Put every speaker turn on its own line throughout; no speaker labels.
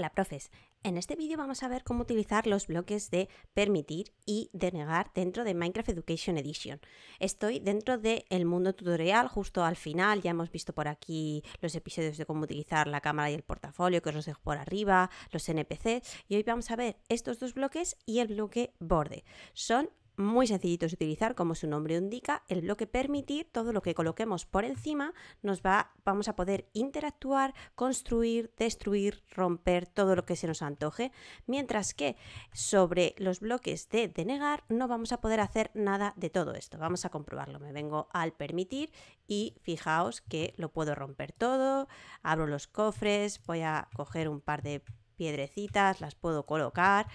Hola profes, en este vídeo vamos a ver cómo utilizar los bloques de permitir y denegar dentro de Minecraft Education Edition. Estoy dentro del mundo tutorial, justo al final, ya hemos visto por aquí los episodios de cómo utilizar la cámara y el portafolio que os los dejo por arriba, los NPC, y hoy vamos a ver estos dos bloques y el bloque borde. Son muy sencillitos de utilizar, como su nombre indica, el bloque permitir, todo lo que coloquemos por encima, nos va, vamos a poder interactuar, construir, destruir, romper, todo lo que se nos antoje, mientras que sobre los bloques de denegar no vamos a poder hacer nada de todo esto. Vamos a comprobarlo. Me vengo al permitir y fijaos que lo puedo romper todo, abro los cofres, voy a coger un par de piedrecitas, las puedo colocar,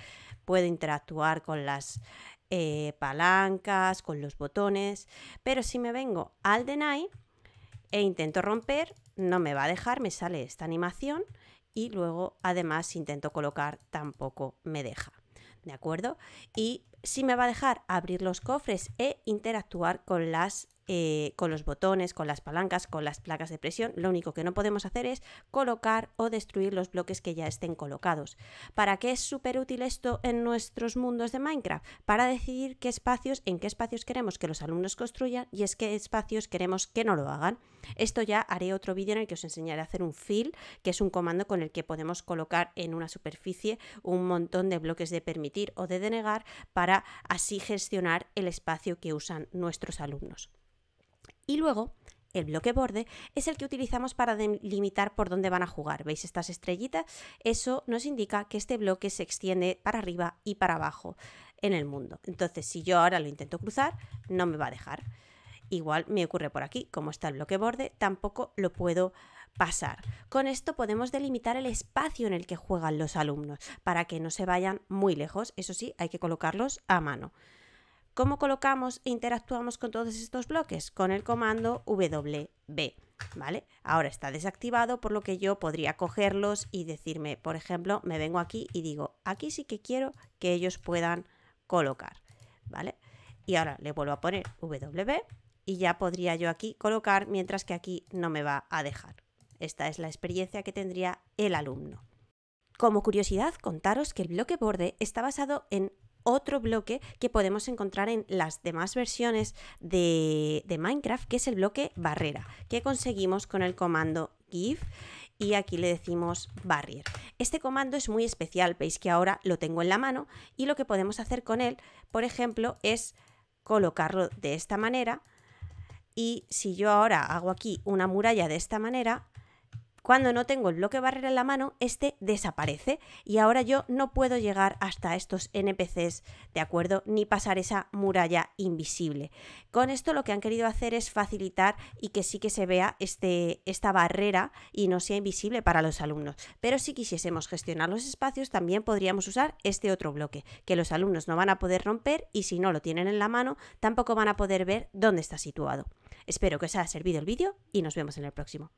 puedo interactuar con las eh, palancas, con los botones, pero si me vengo al deny e intento romper, no me va a dejar, me sale esta animación y luego además intento colocar tampoco me deja. ¿De acuerdo? Y si me va a dejar abrir los cofres e interactuar con las eh, con los botones, con las palancas, con las placas de presión. Lo único que no podemos hacer es colocar o destruir los bloques que ya estén colocados. ¿Para qué es súper útil esto en nuestros mundos de Minecraft? Para decidir qué espacios, en qué espacios queremos que los alumnos construyan y es qué espacios queremos que no lo hagan. Esto ya haré otro vídeo en el que os enseñaré a hacer un fill, que es un comando con el que podemos colocar en una superficie un montón de bloques de permitir o de denegar para así gestionar el espacio que usan nuestros alumnos. Y luego, el bloque borde es el que utilizamos para delimitar por dónde van a jugar. ¿Veis estas estrellitas? Eso nos indica que este bloque se extiende para arriba y para abajo en el mundo. Entonces, si yo ahora lo intento cruzar, no me va a dejar. Igual me ocurre por aquí, como está el bloque borde, tampoco lo puedo pasar. Con esto podemos delimitar el espacio en el que juegan los alumnos para que no se vayan muy lejos. Eso sí, hay que colocarlos a mano. ¿Cómo colocamos e interactuamos con todos estos bloques? Con el comando wb. ¿Vale? Ahora está desactivado, por lo que yo podría cogerlos y decirme, por ejemplo, me vengo aquí y digo, aquí sí que quiero que ellos puedan colocar, ¿vale? Y ahora le vuelvo a poner wb y ya podría yo aquí colocar, mientras que aquí no me va a dejar. Esta es la experiencia que tendría el alumno. Como curiosidad, contaros que el bloque borde está basado en otro bloque que podemos encontrar en las demás versiones de, Minecraft, que es el bloque barrera, que conseguimos con el comando give y aquí le decimos barrier. Este comando es muy especial, veis que ahora lo tengo en la mano y lo que podemos hacer con él, por ejemplo, es colocarlo de esta manera y si yo ahora hago aquí una muralla de esta manera, cuando no tengo el bloque barrera en la mano, este desaparece y ahora yo no puedo llegar hasta estos NPCs, ¿de acuerdo? Ni pasar esa muralla invisible. Con esto lo que han querido hacer es facilitar y que sí que se vea este, esta barrera y no sea invisible para los alumnos. Pero si quisiésemos gestionar los espacios, también podríamos usar este otro bloque, que los alumnos no van a poder romper y si no lo tienen en la mano, tampoco van a poder ver dónde está situado. Espero que os haya servido el vídeo y nos vemos en el próximo.